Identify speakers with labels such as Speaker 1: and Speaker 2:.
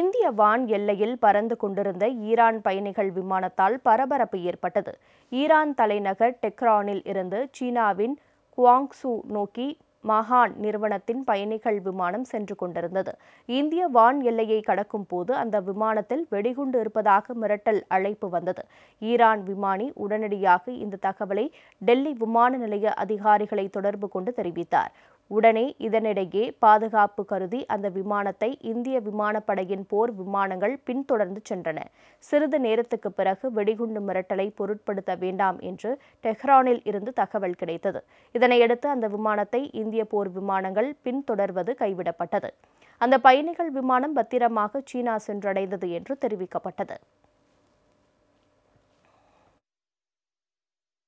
Speaker 1: இந்திய வான் எல்லையில் பறந்து கொண்டிருந்த ஈரான் பயணிகள் விமானத்தால் பரபரப்பு ஏற்பட்டது ஈரான் தலைநகர் டெக்ரானில் இருந்து சீனாவின் குவாங்சு நோக்கி மகான் நிறுவனத்தின் பயணிகள் விமானம் சென்று கொண்டிருந்தது இந்திய வான் எல்லையை கடக்கும் போது அந்த விமானத்தில் வெடிகுண்டு இருப்பதாக மிரட்டல் அழைப்பு வந்தது ஈரான் விமானி உடனடியாக இந்த தகவலை டெல்லி விமான நிலைய அதிகாரிகளை தொடர்பு கொண்டு தெரிவித்தார் உடனே இதனிடையே பாதுகாப்பு கருதி அந்த விமானத்தை இந்திய விமானப்படையின் போர் விமானங்கள் பின்தொடர்ந்து சென்றன சிறிது நேரத்துக்கு பிறகு வெடிகுண்டு மிரட்டலை பொருட்படுத்த வேண்டாம் என்று டெஹ்ரானில் இருந்து தகவல் கிடைத்தது இதனையடுத்து அந்த விமானத்தை இந்திய போர் விமானங்கள் பின்தொடர்வது கைவிடப்பட்டது அந்த பயணிகள் விமானம் பத்திரமாக சீனா சென்றடைந்தது என்று தெரிவிக்கப்பட்டது